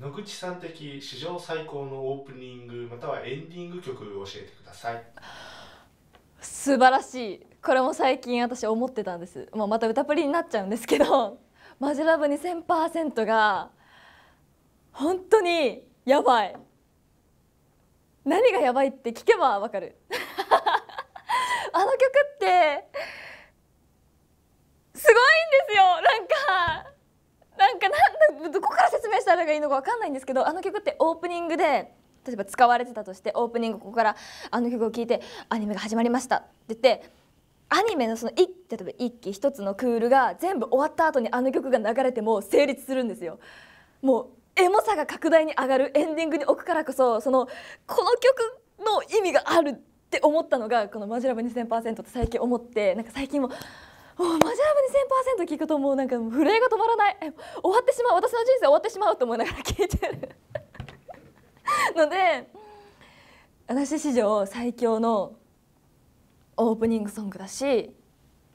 野口さん的史上最高のオープニングまたはエンディング曲を教えてください素晴らしいこれも最近私思ってたんです、まあ、また歌プリになっちゃうんですけど「マジラブ2000%」が本当にやばい何がやばいって聞けばわかる あの曲って返したらがいいのか分かんないんですけどあの曲ってオープニングで例えば使われてたとしてオープニングここからあの曲を聴いてアニメが始まりましたって言ってアニメのその一例えば一期一つのクールが全部終わった後にあの曲が流れても成立するんですよ。もうエモさが拡大に上がるエンディングに置くからこそそのこの曲の意味があるって思ったのがこの「マジラブ2000%」って最近思ってなんか最近もおマジャブに1000%聞くともうなんか震えが止まらない終わってしまう私の人生終わってしまうと思いながら聞いてる ので私史上最強のオープニングソングだし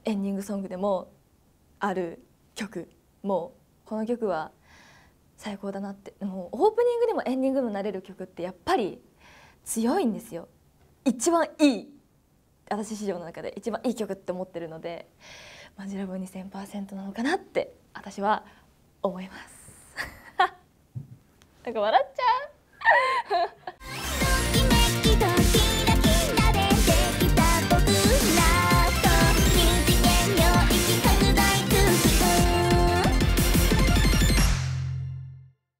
エンディングソングでもある曲もうこの曲は最高だなってもうオープニングでもエンディングでもなれる曲ってやっぱり強いんですよ一番いい私史上の中で一番いい曲って思ってるのでマジラブ2000%なのかなって私は思います なんか笑っちゃう